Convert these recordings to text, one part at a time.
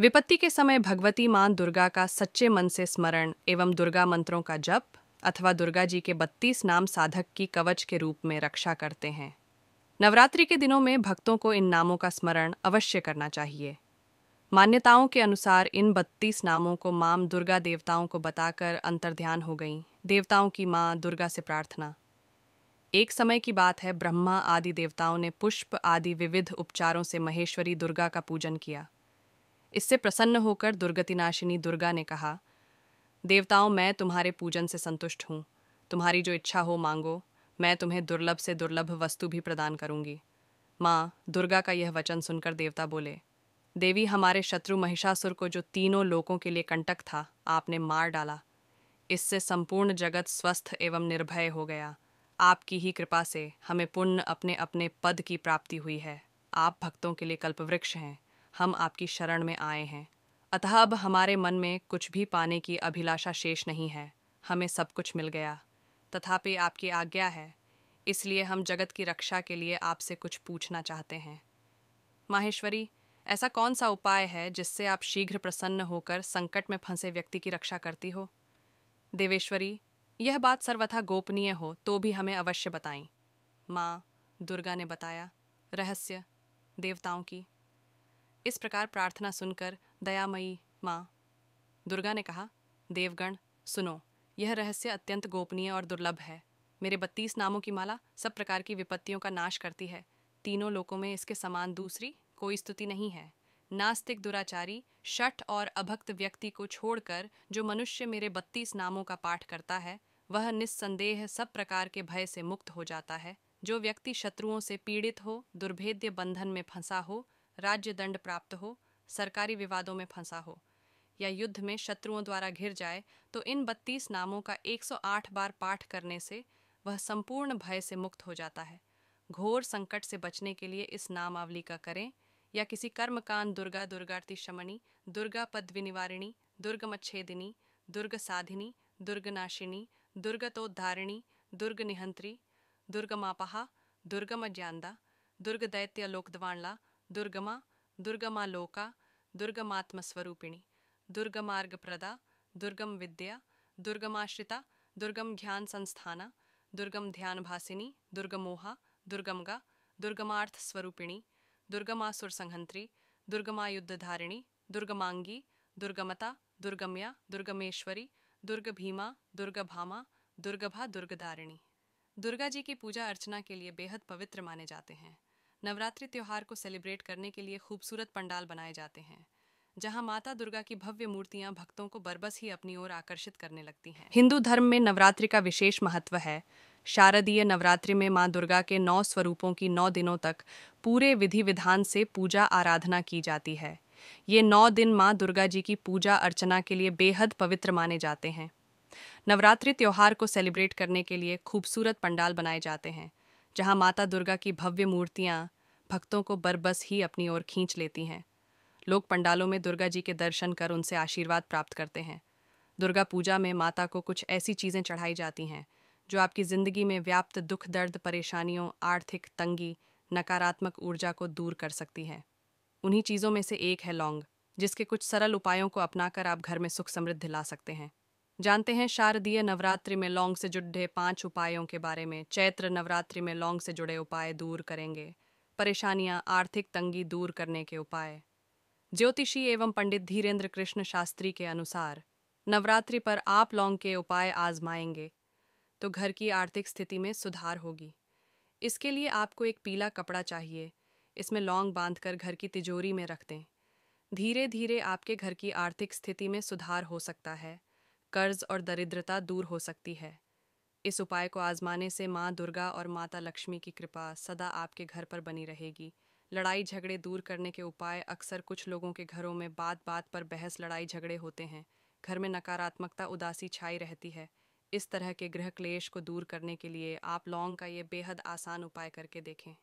विपत्ति के समय भगवती मां दुर्गा का सच्चे मन से स्मरण एवं दुर्गा मंत्रों का जप अथवा दुर्गा जी के बत्तीस नाम साधक की कवच के रूप में रक्षा करते हैं नवरात्रि के दिनों में भक्तों को इन नामों का स्मरण अवश्य करना चाहिए मान्यताओं के अनुसार इन बत्तीस नामों को माम दुर्गा देवताओं को बताकर अंतर्ध्यान हो गई देवताओं की माँ दुर्गा से प्रार्थना एक समय की बात है ब्रह्मा आदि देवताओं ने पुष्प आदि विविध उपचारों से महेश्वरी दुर्गा का पूजन किया इससे प्रसन्न होकर दुर्गतिनाशिनी दुर्गा ने कहा देवताओं मैं तुम्हारे पूजन से संतुष्ट हूँ तुम्हारी जो इच्छा हो मांगो मैं तुम्हें दुर्लभ से दुर्लभ वस्तु भी प्रदान करूँगी माँ दुर्गा का यह वचन सुनकर देवता बोले देवी हमारे शत्रु महिषासुर को जो तीनों लोकों के लिए कंटक था आपने मार डाला इससे संपूर्ण जगत स्वस्थ एवं निर्भय हो गया आपकी ही कृपा से हमें पुण्य अपने अपने पद की प्राप्ति हुई है आप भक्तों के लिए कल्पवृक्ष हैं हम आपकी शरण में आए हैं अतः अब हमारे मन में कुछ भी पाने की अभिलाषा शेष नहीं है हमें सब कुछ मिल गया तथापि आपकी आज्ञा है इसलिए हम जगत की रक्षा के लिए आपसे कुछ पूछना चाहते हैं माहेश्वरी ऐसा कौन सा उपाय है जिससे आप शीघ्र प्रसन्न होकर संकट में फंसे व्यक्ति की रक्षा करती हो देवेश्वरी यह बात सर्वथा गोपनीय हो तो भी हमें अवश्य बताएं माँ दुर्गा ने बताया रहस्य देवताओं की इस प्रकार प्रार्थना सुनकर दयामयी माँ दुर्गा ने कहा देवगण सुनो यह रहस्य अत्यंत गोपनीय और दुर्लभ है मेरे बत्तीस नामों की माला सब प्रकार की विपत्तियों का नाश करती है तीनों लोकों में इसके समान दूसरी कोई स्तुति नहीं है नास्तिक दुराचारी शठ और अभक्त व्यक्ति को छोड़कर जो मनुष्य मेरे बत्तीस नामों का पाठ करता है वह निस्संदेह सब प्रकार के भय से मुक्त हो जाता है जो व्यक्ति शत्रुओं से पीड़ित हो दुर्भेद्य बंधन में फंसा हो राज्य दंड प्राप्त हो सरकारी विवादों में फंसा हो या युद्ध में शत्रुओं द्वारा घिर जाए तो इन 32 नामों का 108 बार पाठ करने से वह संपूर्ण भय से मुक्त हो जाता है घोर संकट से बचने के लिए इस नामावली का करें या किसी कर्मकांड दुर्गा दुर्गार्ति शमनी दुर्गा पद्वी निवारिणी दुर्गमच्छेदिनी दुर्ग साधिनी दुर्गनाशिनी दुर्गतोद्धारिणी दुर्ग निहंत्री दुर्गमापहा दुर्गमज्ञानदा दुर्ग दैत्य लोकदवाणला दुर्गमा लोका दुर्गमात्मस्वरूपिणी दुर्गमार्ग प्रदा दुर्गम विद्या दुर्गमाश्रिता दुर्गम ध्यान संस्थाना दुर्गम ध्यान भासिनी दुर्गमोहा दुर्गमगा दुर्गमार्थ स्वरूपिणी दुर्गमासुर संहंत्री दुर्गमायुद्धधारिणी दुर्गमांगी दुर्गमता दुर्गम्या दुर्गमेश्वरी दुर्ग भीमा दुर्ग भामा दुर्गभा दुर्गधारिणी दुर्गा जी की पूजा अर्चना के लिए बेहद पवित्र माने जाते हैं नवरात्रि त्यौहार को सेलिब्रेट करने के लिए खूबसूरत पंडाल बनाए जाते हैं जहां माता दुर्गा की भव्य मूर्तियां भक्तों को बरबस ही अपनी ओर आकर्षित करने लगती हैं हिंदू धर्म में नवरात्रि का विशेष महत्व है शारदीय नवरात्रि में मां दुर्गा के नौ स्वरूपों की नौ दिनों तक पूरे विधि विधान से पूजा आराधना की जाती है ये नौ दिन मां दुर्गा जी की पूजा अर्चना के लिए बेहद पवित्र माने जाते हैं नवरात्रि त्यौहार को सेलिब्रेट करने के लिए खूबसूरत पंडाल बनाए जाते हैं जहां माता दुर्गा की भव्य मूर्तियां भक्तों को बरबस ही अपनी ओर खींच लेती हैं लोग पंडालों में दुर्गा जी के दर्शन कर उनसे आशीर्वाद प्राप्त करते हैं दुर्गा पूजा में माता को कुछ ऐसी चीज़ें चढ़ाई जाती हैं जो आपकी ज़िंदगी में व्याप्त दुख दर्द परेशानियों आर्थिक तंगी नकारात्मक ऊर्जा को दूर कर सकती है उन्हीं चीज़ों में से एक है लौंग जिसके कुछ सरल उपायों को अपनाकर आप घर में सुख समृद्धि ला सकते हैं जानते हैं शारदीय नवरात्रि में लौंग से जुड़े पांच उपायों के बारे में चैत्र नवरात्रि में लौंग से जुड़े उपाय दूर करेंगे परेशानियां आर्थिक तंगी दूर करने के उपाय ज्योतिषी एवं पंडित धीरेन्द्र कृष्ण शास्त्री के अनुसार नवरात्रि पर आप लौंग के उपाय आजमाएंगे तो घर की आर्थिक स्थिति में सुधार होगी इसके लिए आपको एक पीला कपड़ा चाहिए इसमें लौंग बांधकर घर की तिजोरी में रख दें धीरे धीरे आपके घर की आर्थिक स्थिति में सुधार हो सकता है कर्ज और दरिद्रता दूर हो सकती है इस उपाय को आजमाने से माँ दुर्गा और माता लक्ष्मी की कृपा सदा आपके घर पर बनी रहेगी लड़ाई झगड़े दूर करने के उपाय अक्सर कुछ लोगों के घरों में बात बात पर बहस लड़ाई झगड़े होते हैं घर में नकारात्मकता उदासी छाई रहती है इस तरह के गृह क्लेश को दूर करने के लिए आप लौंग का ये बेहद आसान उपाय करके देखें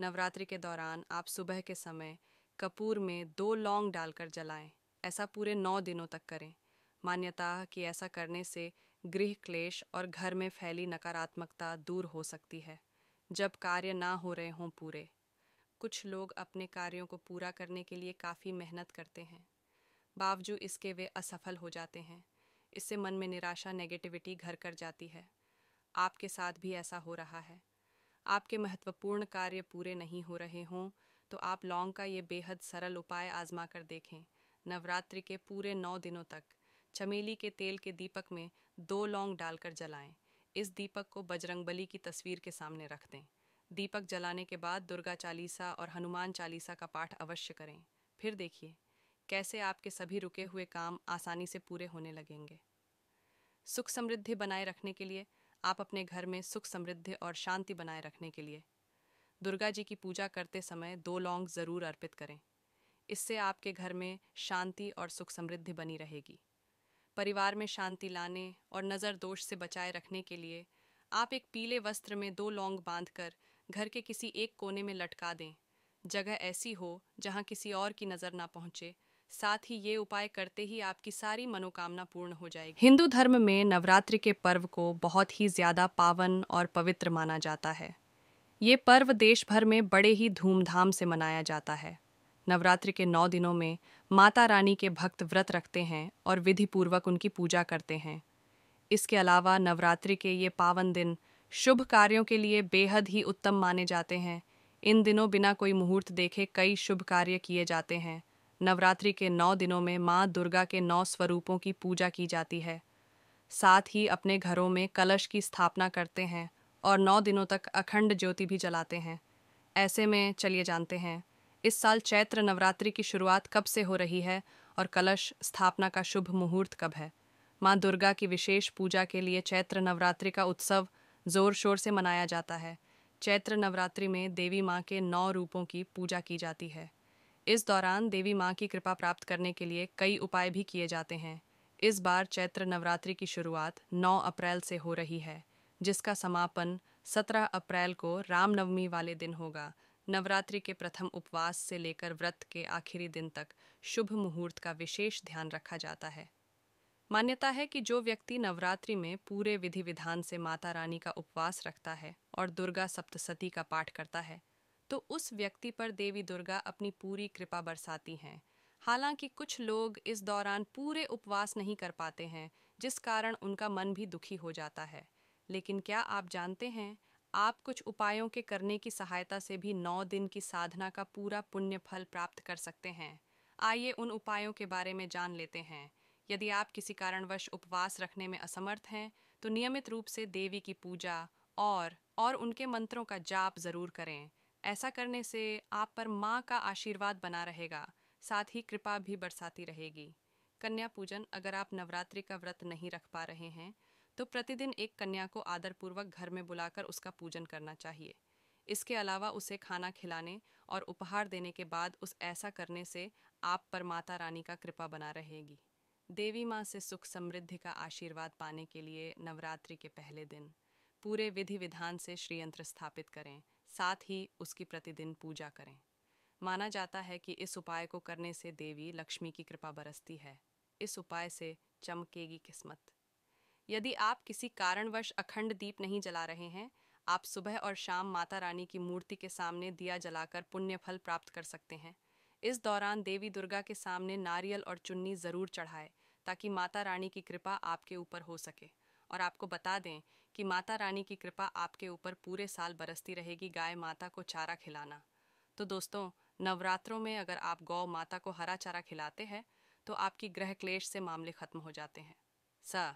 नवरात्रि के दौरान आप सुबह के समय कपूर में दो लौंग डालकर जलाएं ऐसा पूरे नौ दिनों तक करें मान्यता कि ऐसा करने से गृह क्लेश और घर में फैली नकारात्मकता दूर हो सकती है जब कार्य ना हो रहे हों पूरे कुछ लोग अपने कार्यों को पूरा करने के लिए काफ़ी मेहनत करते हैं बावजूद इसके वे असफल हो जाते हैं इससे मन में निराशा नेगेटिविटी घर कर जाती है आपके साथ भी ऐसा हो रहा है आपके महत्वपूर्ण कार्य पूरे नहीं हो रहे हों तो आप लौंग का ये बेहद सरल उपाय आजमा कर देखें नवरात्रि के पूरे नौ दिनों तक चमेली के तेल के दीपक में दो लौंग डालकर जलाएं इस दीपक को बजरंग बली की तस्वीर के सामने रख दें दीपक जलाने के बाद दुर्गा चालीसा और हनुमान चालीसा का पाठ अवश्य करें फिर देखिए कैसे आपके सभी रुके हुए काम आसानी से पूरे होने लगेंगे सुख समृद्धि बनाए रखने के लिए आप अपने घर में सुख समृद्धि और शांति बनाए रखने के लिए दुर्गा जी की पूजा करते समय दो लौंग ज़रूर अर्पित करें इससे आपके घर में शांति और सुख समृद्धि बनी रहेगी परिवार में शांति लाने और नज़र दोष से बचाए रखने के लिए आप एक पीले वस्त्र में दो लौंग बांधकर घर के किसी एक कोने में लटका दें जगह ऐसी हो जहां किसी और की नज़र ना पहुंचे साथ ही ये उपाय करते ही आपकी सारी मनोकामना पूर्ण हो जाएगी हिंदू धर्म में नवरात्रि के पर्व को बहुत ही ज़्यादा पावन और पवित्र माना जाता है ये पर्व देश भर में बड़े ही धूमधाम से मनाया जाता है नवरात्रि के नौ दिनों में माता रानी के भक्त व्रत रखते हैं और विधि पूर्वक उनकी पूजा करते हैं इसके अलावा नवरात्रि के ये पावन दिन शुभ कार्यों के लिए बेहद ही उत्तम माने जाते हैं इन दिनों बिना कोई मुहूर्त देखे कई शुभ कार्य किए जाते हैं नवरात्रि के नौ दिनों में माँ दुर्गा के नौ स्वरूपों की पूजा की जाती है साथ ही अपने घरों में कलश की स्थापना करते हैं और नौ दिनों तक अखंड ज्योति भी जलाते हैं ऐसे में चलिए जानते हैं इस साल चैत्र नवरात्रि की शुरुआत कब से हो रही है और कलश स्थापना का शुभ मुहूर्त कब है माँ दुर्गा की विशेष पूजा के लिए चैत्र नवरात्रि का उत्सव जोर शोर से मनाया जाता है चैत्र नवरात्रि में देवी माँ के नौ रूपों की पूजा की जाती है इस दौरान देवी माँ की कृपा प्राप्त करने के लिए कई उपाय भी किए जाते हैं इस बार चैत्र नवरात्रि की शुरुआत 9 अप्रैल से हो रही है जिसका समापन 17 अप्रैल को रामनवमी वाले दिन होगा नवरात्रि के प्रथम उपवास से लेकर व्रत के आखिरी दिन तक शुभ मुहूर्त का विशेष ध्यान रखा जाता है मान्यता है कि जो व्यक्ति नवरात्रि में पूरे विधि विधान से माता रानी का उपवास रखता है और दुर्गा सप्तसती का पाठ करता है तो उस व्यक्ति पर देवी दुर्गा अपनी पूरी कृपा बरसाती हैं हालांकि कुछ लोग इस दौरान पूरे उपवास नहीं कर पाते हैं जिस कारण उनका मन भी दुखी हो जाता है लेकिन क्या आप जानते हैं आप कुछ उपायों के करने की सहायता से भी नौ दिन की साधना का पूरा पुण्य फल प्राप्त कर सकते हैं आइए उन उपायों के बारे में जान लेते हैं यदि आप किसी कारणवश उपवास रखने में असमर्थ हैं तो नियमित रूप से देवी की पूजा और और उनके मंत्रों का जाप जरूर करें ऐसा करने से आप पर माँ का आशीर्वाद बना रहेगा साथ ही कृपा भी बरसाती रहेगी कन्या पूजन अगर आप नवरात्रि का व्रत नहीं रख पा रहे हैं तो प्रतिदिन एक कन्या को आदरपूर्वक घर में बुलाकर उसका पूजन करना चाहिए इसके अलावा उसे खाना खिलाने और उपहार देने के बाद उस ऐसा करने से आप पर माता रानी का कृपा बना रहेगी देवी माँ से सुख समृद्धि का आशीर्वाद पाने के लिए नवरात्रि के पहले दिन पूरे विधि विधान से श्रीयंत्र स्थापित करें साथ ही उसकी प्रतिदिन पूजा करें माना जाता है कि इस उपाय को करने से देवी लक्ष्मी की कृपा बरसती है इस उपाय से चमकेगी किस्मत यदि आप किसी कारणवश अखंड दीप नहीं जला रहे हैं आप सुबह और शाम माता रानी की मूर्ति के सामने दिया जलाकर पुण्य फल प्राप्त कर सकते हैं इस दौरान देवी दुर्गा के सामने नारियल और चुन्नी ज़रूर चढ़ाए ताकि माता रानी की कृपा आपके ऊपर हो सके और आपको बता दें कि माता रानी की कृपा आपके ऊपर पूरे साल बरसती रहेगी गाय माता को चारा खिलाना तो दोस्तों नवरात्रों में अगर आप गौ माता को हरा चारा खिलाते हैं तो आपकी ग्रह क्लेश से मामले खत्म हो जाते हैं स